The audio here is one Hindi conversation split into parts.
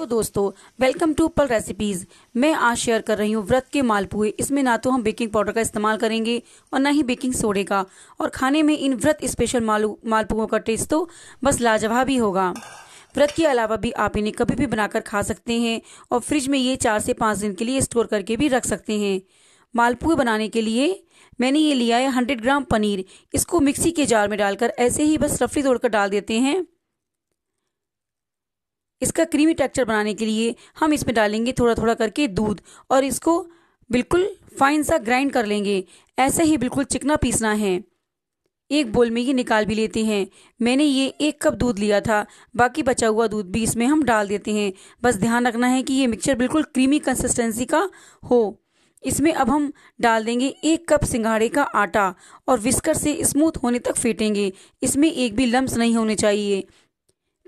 तो दोस्तों वेलकम टू पल रेसिपीज मैं आज शेयर कर रही हूँ व्रत के मालपुए इसमें ना तो हम बेकिंग पाउडर का इस्तेमाल करेंगे और ना ही बेकिंग सोडे का और खाने में इन व्रत स्पेशल मालपुओं का टेस्ट तो बस लाजवाब ही होगा व्रत के अलावा भी आप इन्हें कभी भी बनाकर खा सकते हैं और फ्रिज में ये चार से पाँच दिन के लिए स्टोर करके भी रख सकते हैं मालपुए बनाने के लिए मैंने ये लिया है हंड्रेड ग्राम पनीर इसको मिक्सी के जार में डालकर ऐसे ही बस रफली तोड़कर डाल देते हैं इसका क्रीमी टेक्चर बनाने के लिए हम इसमें डालेंगे थोड़ा थोड़ा करके दूध और इसको बिल्कुल फाइन सा ग्राइंड कर लेंगे ऐसे ही बिल्कुल चिकना पीसना है एक बोल में ये निकाल भी लेते हैं मैंने ये एक कप दूध लिया था बाकी बचा हुआ दूध भी इसमें हम डाल देते हैं बस ध्यान रखना है कि ये मिक्सचर बिल्कुल क्रीमी कंसिस्टेंसी का हो इसमें अब हम डाल देंगे एक कप सिंघाड़े का आटा और विस्कर से स्मूथ होने तक फेंटेंगे इसमें एक भी लम्ब नहीं होने चाहिए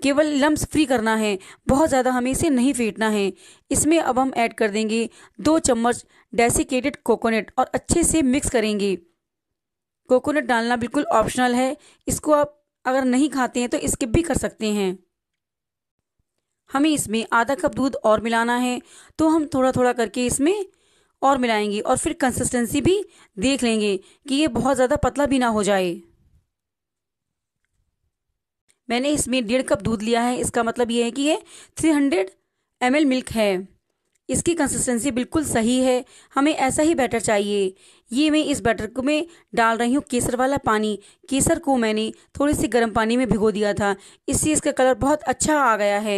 केवल लम्ब फ्री करना है बहुत ज़्यादा हमें इसे नहीं फेंटना है इसमें अब हम ऐड कर देंगे दो चम्मच डेसिकेटेड कोकोनट और अच्छे से मिक्स करेंगे कोकोनट डालना बिल्कुल ऑप्शनल है इसको आप अगर नहीं खाते हैं तो स्किप भी कर सकते हैं हमें इसमें आधा कप दूध और मिलाना है तो हम थोड़ा थोड़ा करके इसमें और मिलाएंगे और फिर कंसिस्टेंसी भी देख लेंगे कि ये बहुत ज़्यादा पतला भी ना हो जाए मैंने इसमें डेढ़ कप दूध लिया है इसका मतलब ये है कि ये थ्री हंड्रेड एम एल मिल्क है इसकी कंसिस्टेंसी बिल्कुल सही है हमें ऐसा ही बैटर चाहिए ये मैं इस बैटर को में डाल रही हूँ केसर वाला पानी केसर को मैंने थोड़ी सी गर्म पानी में भिगो दिया था इससे इसका कलर बहुत अच्छा आ गया है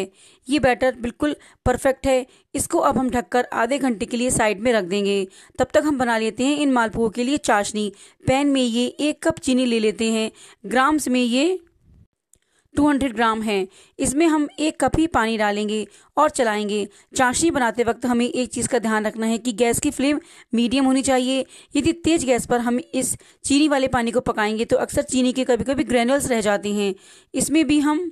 ये बैटर बिल्कुल परफेक्ट है इसको अब हम ढककर आधे घंटे के लिए साइड में रख देंगे तब तक हम बना लेते हैं इन मालपुओं के लिए चाशनी पैन में ये एक कप चीनी ले लेते हैं ग्राम्स में ये 200 ग्राम है इसमें हम एक कप ही पानी डालेंगे और चलाएंगे चाशनी बनाते वक्त हमें एक चीज़ का ध्यान रखना है कि गैस की फ्लेम मीडियम होनी चाहिए यदि तेज़ गैस पर हम इस चीनी वाले पानी को पकाएंगे तो अक्सर चीनी के कभी कभी ग्रेनुअल्स रह जाते हैं इसमें भी हम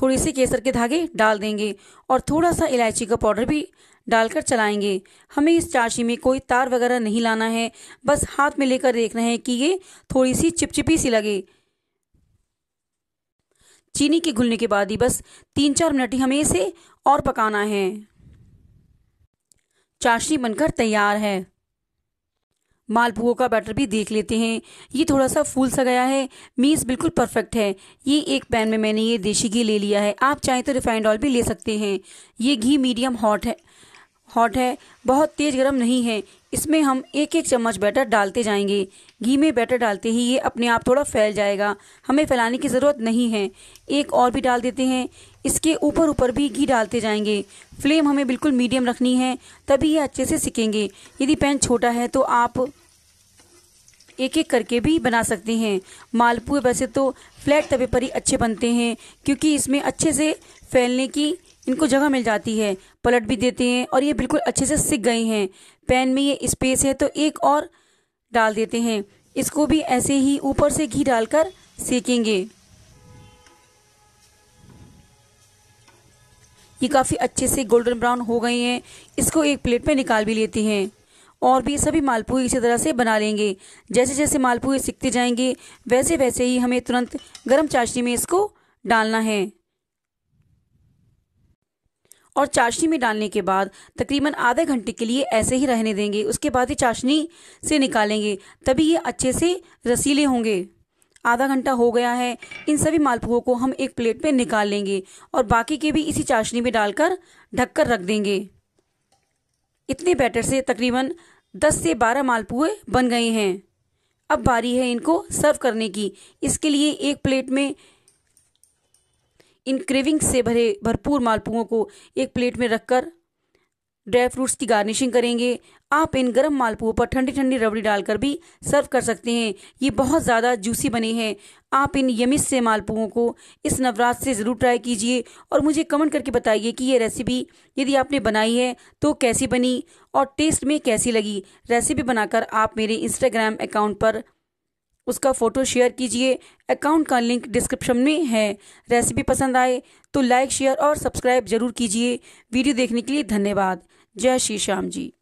थोड़े से केसर के धागे डाल देंगे और थोड़ा सा इलायची का पाउडर भी डालकर चलाएंगे हमें इस चाशनी में कोई तार वगैरह नहीं लाना है बस हाथ में लेकर देखना है कि ये थोड़ी सी चिपचिपी सी लगे चीनी के घुलने के बाद ही बस तीन चार मिनट ही हमें इसे और पकाना है चाशनी बनकर तैयार है मालपुओं का बैटर भी देख लेते हैं ये थोड़ा सा फूल सा गया है मीस बिल्कुल परफेक्ट है ये एक पैन में मैंने ये देशी घी ले लिया है आप चाहें तो रिफाइंड ऑयल भी ले सकते हैं ये घी मीडियम हॉट है हॉट है बहुत तेज गर्म नहीं है इसमें हम एक एक चम्मच बैटर डालते जाएंगे घी में बैटर डालते ही ये अपने आप थोड़ा फैल जाएगा हमें फैलाने की ज़रूरत नहीं है एक और भी डाल देते हैं इसके ऊपर ऊपर भी घी डालते जाएंगे फ्लेम हमें बिल्कुल मीडियम रखनी है तभी ये अच्छे से सिकेंगे यदि पैन छोटा है तो आप एक एक करके भी बना सकते हैं मालपुए वैसे तो फ्लैट तवे पर ही अच्छे बनते हैं क्योंकि इसमें अच्छे से फैलने की इनको जगह मिल जाती है पलट भी देते हैं और ये बिल्कुल अच्छे से सीख गए हैं पैन में ये स्पेस है तो एक और डाल देते हैं इसको भी ऐसे ही ऊपर से घी डालकर सेकेंगे ये काफ़ी अच्छे से गोल्डन ब्राउन हो गए हैं इसको एक प्लेट में निकाल भी लेते हैं और भी सभी मालपुए इसी तरह से बना लेंगे जैसे जैसे मालपुए सीखते जाएंगे वैसे वैसे ही हमें तुरंत गर्म चाशनी में इसको डालना है और चाशनी में डालने के बाद तकरीबन आधे घंटे के लिए ऐसे ही रहने देंगे उसके बाद ये चाशनी से निकालेंगे तभी ये अच्छे से रसीले होंगे आधा घंटा हो गया है इन सभी मालपुओं को हम एक प्लेट में निकाल लेंगे और बाकी के भी इसी चाशनी में डालकर ढककर रख देंगे इतने बैटर से तकरीबन 10 से 12 मालपुए बन गए हैं अब बारी है इनको सर्व करने की इसके लिए एक प्लेट में इन क्रेविंग से भरे भरपूर मालपुओं को एक प्लेट में रखकर ड्राई फ्रूट्स की गार्निशिंग करेंगे आप इन गर्म मालपुओं पर ठंडी ठंडी रबड़ी डालकर भी सर्व कर सकते हैं ये बहुत ज़्यादा जूसी बने हैं आप इन यमिस से मालपुओं को इस नवरात्र से ज़रूर ट्राई कीजिए और मुझे कमेंट करके बताइए कि ये रेसिपी यदि आपने बनाई है तो कैसी बनी और टेस्ट में कैसी लगी रेसिपी बनाकर आप मेरे इंस्टाग्राम अकाउंट पर उसका फ़ोटो शेयर कीजिए अकाउंट का लिंक डिस्क्रिप्शन में है रेसिपी पसंद आए तो लाइक शेयर और सब्सक्राइब जरूर कीजिए वीडियो देखने के लिए धन्यवाद जय श्री श्याम जी